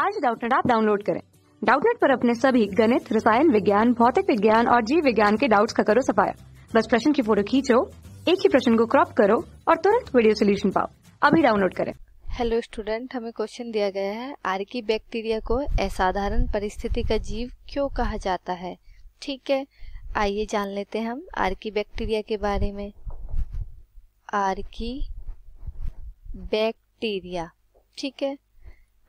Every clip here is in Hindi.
आज डाउटनेट आप डाउनलोड करें डाउटनेट पर अपने सभी गणित रसायन विज्ञान भौतिक विज्ञान और जीव विज्ञान के डाउट्स का करो सफाया बस प्रश्न की फोटो खींचो एक ही प्रश्न को क्रॉप करो और तुरंत वीडियो सोल्यूशन पाओ अभी डाउनलोड करें हेलो स्टूडेंट हमें क्वेश्चन दिया गया है आर्की बैक्टीरिया को असाधारण परिस्थिति का जीव क्यों कहा जाता है ठीक है आइए जान लेते हैं हम आर्की बैक्टीरिया के बारे में आर्की बैक्टीरिया ठीक है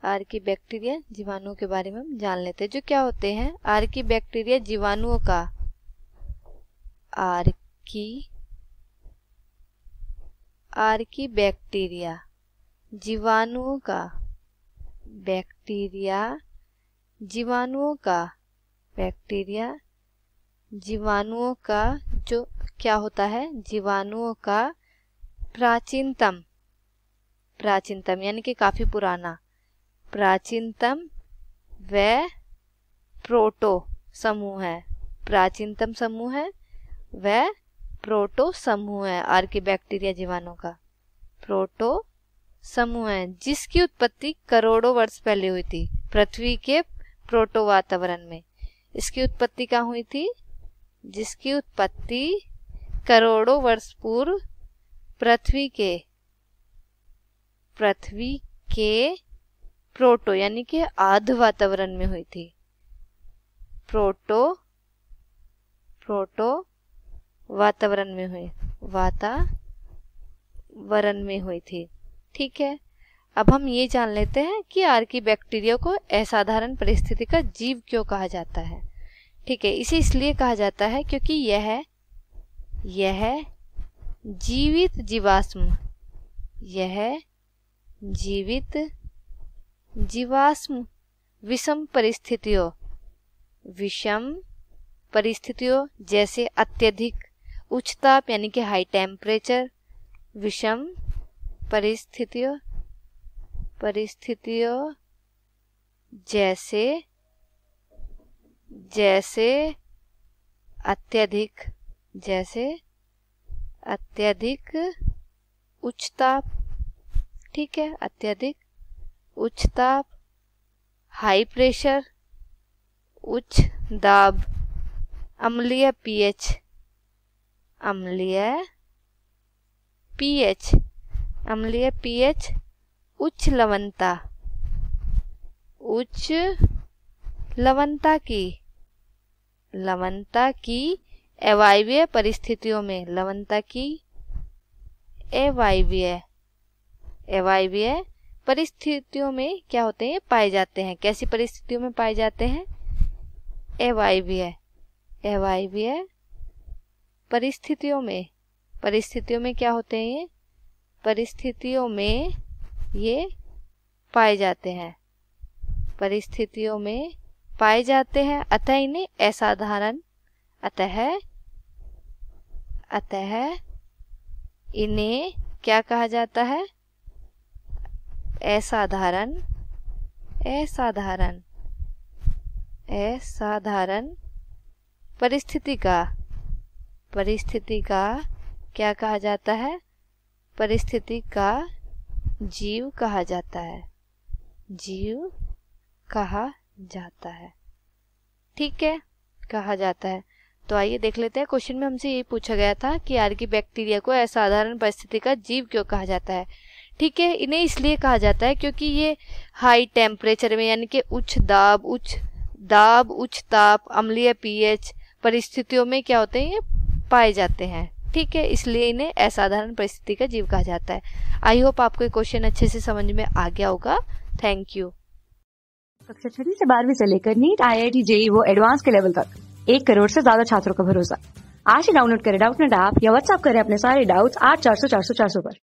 आर की बैक्टीरिया जीवाणुओं के बारे में हम जान लेते हैं जो क्या होते हैं आर की बैक्टीरिया जीवाणुओं का आर की आर की बैक्टीरिया जीवाणुओं का बैक्टीरिया जीवाणुओं का बैक्टीरिया जीवाणुओं का जो क्या होता है जीवाणुओं का प्राचीनतम प्राचीनतम यानी कि काफ़ी पुराना प्राचीनतम व प्रोटो समूह है प्राचीनतम समूह है व प्रोटो समूह है आर के बैक्टीरिया जीवाणु का प्रोटो समूह है जिसकी उत्पत्ति करोड़ों वर्ष पहले हुई थी पृथ्वी के प्रोटो वातावरण में इसकी उत्पत्ति कहाँ हुई थी जिसकी उत्पत्ति करोड़ों वर्ष पूर्व पृथ्वी के पृथ्वी के प्रोटो यानी कि आध वातावरण में हुई थी प्रोटो प्रोटो वातावरण में हुई वातावरण में हुई थी ठीक है अब हम ये जान लेते हैं कि आर्की बैक्टीरिया को असाधारण परिस्थिति का जीव क्यों कहा जाता है ठीक है इसे इसलिए कहा जाता है क्योंकि यह यह जीवित जीवाश्म यह जीवित जीवाश्म विषम परिस्थितियों विषम परिस्थितियों जैसे अत्यधिक उच्च ताप यानी कि हाई टेम्परेचर विषम परिस्थितियों परिस्थितियों जैसे जैसे अत्यधिक जैसे अत्यधिक उच्च ताप ठीक है अत्यधिक उच्च ताप हाई प्रेशर उच्च दाब अम्लीय पीएच अम्लीय पीएच अम्लीय पीएच उच्च लवनता उच्च लवनता की लवनता की एवायवीय परिस्थितियों में लवनता की एवायवीय एवायवीय परिस्थितियों में क्या होते हैं पाए जाते हैं कैसी परिस्थितियों में पाए जाते हैं एवाई भी परिस्थितियों में परिस्थितियों में क्या होते हैं ये परिस्थितियों में ये पाए जाते हैं परिस्थितियों में पाए जाते हैं अतः इन्हें असाधारण अतः अतः इन्हें क्या कहा जाता है असाधारण असाधारण असाधारण परिस्थिति का परिस्थिति का क्या कहा जाता है परिस्थिति का जीव कहा जाता है जीव कहा जाता है ठीक है कहा जाता है तो आइए देख लेते हैं क्वेश्चन में हमसे ये पूछा गया था कि की बैक्टीरिया को असाधारण परिस्थिति का जीव क्यों कहा जाता है ठीक है इन्हें इसलिए कहा जाता है क्योंकि ये हाई टेम्परेचर में यानी कि उच्च दाब उच्च दाब उच्च ताप अम्लीय पीएच परिस्थितियों में क्या होते हैं ये पाए जाते हैं ठीक है इसलिए इन्हें असाधारण परिस्थिति का जीव कहा जाता है आई होप आपको क्वेश्चन अच्छे से समझ में आ गया होगा थैंक यू कक्षा छठी से बारहवीं से लेकर नीट आई आई टी जे वो एडवांस के लेवल तक एक करोड़ से ज्यादा छात्रों का भरोसा आज ही डाउनलोड करें डाउट नेट ऐप या व्हाट्सअप करें अपने सारे डाउट्स आठ चार सौ चार सौ चार सौ पर